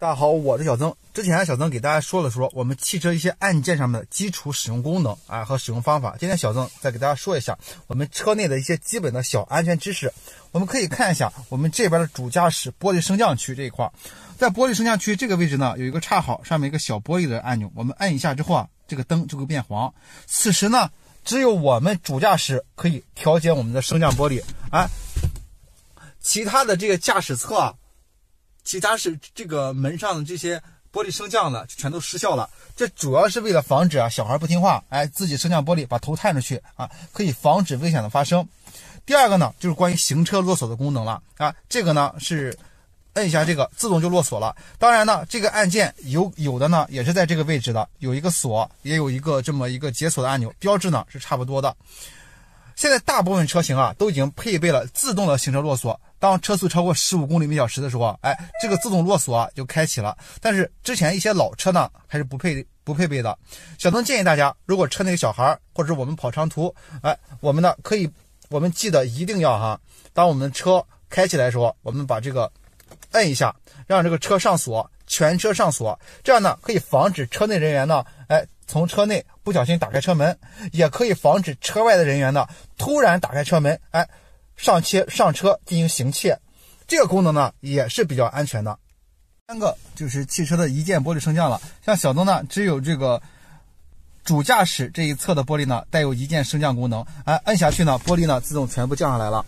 大家好，我是小曾。之前小曾给大家说了说我们汽车一些按键上面的基础使用功能啊和使用方法。今天小曾再给大家说一下我们车内的一些基本的小安全知识。我们可以看一下我们这边的主驾驶玻璃升降区这一块，在玻璃升降区这个位置呢，有一个插好上面一个小玻璃的按钮。我们摁一下之后啊，这个灯就会变黄。此时呢，只有我们主驾驶可以调节我们的升降玻璃，啊，其他的这个驾驶侧。其他是这个门上的这些玻璃升降的，就全都失效了。这主要是为了防止啊小孩不听话，哎自己升降玻璃把头探出去啊，可以防止危险的发生。第二个呢，就是关于行车落锁的功能了啊，这个呢是按一下这个自动就落锁了。当然呢，这个按键有有的呢也是在这个位置的，有一个锁，也有一个这么一个解锁的按钮，标志呢是差不多的。现在大部分车型啊都已经配备了自动的行车落锁。当车速超过十五公里每小时的时候，哎，这个自动落锁啊就开启了。但是之前一些老车呢还是不配不配备的。小曾建议大家，如果车内有小孩儿或者我们跑长途，哎，我们呢可以，我们记得一定要哈，当我们车开起来的时候，我们把这个摁一下，让这个车上锁，全车上锁，这样呢可以防止车内人员呢，哎，从车内不小心打开车门，也可以防止车外的人员呢突然打开车门，哎。上切上车进行行窃，这个功能呢也是比较安全的。三个就是汽车的一键玻璃升降了。像小东呢，只有这个主驾驶这一侧的玻璃呢带有一键升降功能。哎，摁下去呢，玻璃呢自动全部降下来了，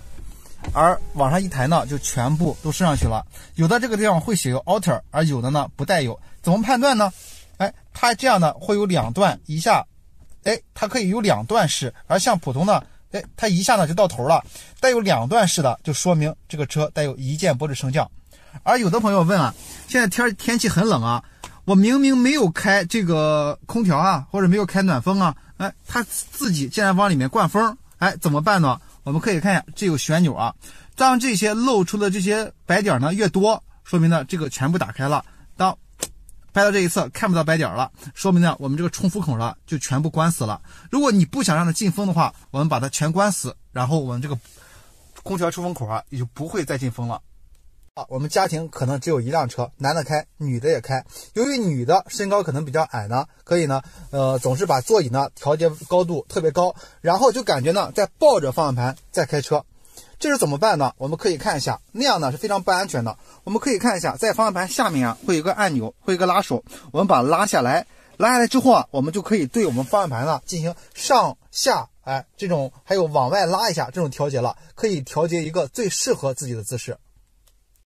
而往上一抬呢，就全部都升上去了。有的这个地方会写有 auto，而有的呢不带有。怎么判断呢？哎，它这样呢会有两段一下，哎，它可以有两段式，而像普通的。哎，它一下呢就到头了。带有两段式的，就说明这个车带有一键玻止升降。而有的朋友问啊，现在天儿天气很冷啊，我明明没有开这个空调啊，或者没有开暖风啊，哎，它自己竟然往里面灌风，哎，怎么办呢？我们可以看一下这有旋钮啊，当这些露出的这些白点儿呢越多，说明呢这个全部打开了。掰到这一侧看不到白点了，说明呢我们这个冲风口呢就全部关死了。如果你不想让它进风的话，我们把它全关死，然后我们这个空调出风口啊也就不会再进风了。啊，我们家庭可能只有一辆车，男的开，女的也开。由于女的身高可能比较矮呢，可以呢，呃，总是把座椅呢调节高度特别高，然后就感觉呢在抱着方向盘在开车。这是怎么办呢？我们可以看一下，那样呢是非常不安全的。我们可以看一下，在方向盘下面啊，会有一个按钮，会有一个拉手。我们把拉下来，拉下来之后啊，我们就可以对我们方向盘呢进行上下哎这种，还有往外拉一下这种调节了，可以调节一个最适合自己的姿势。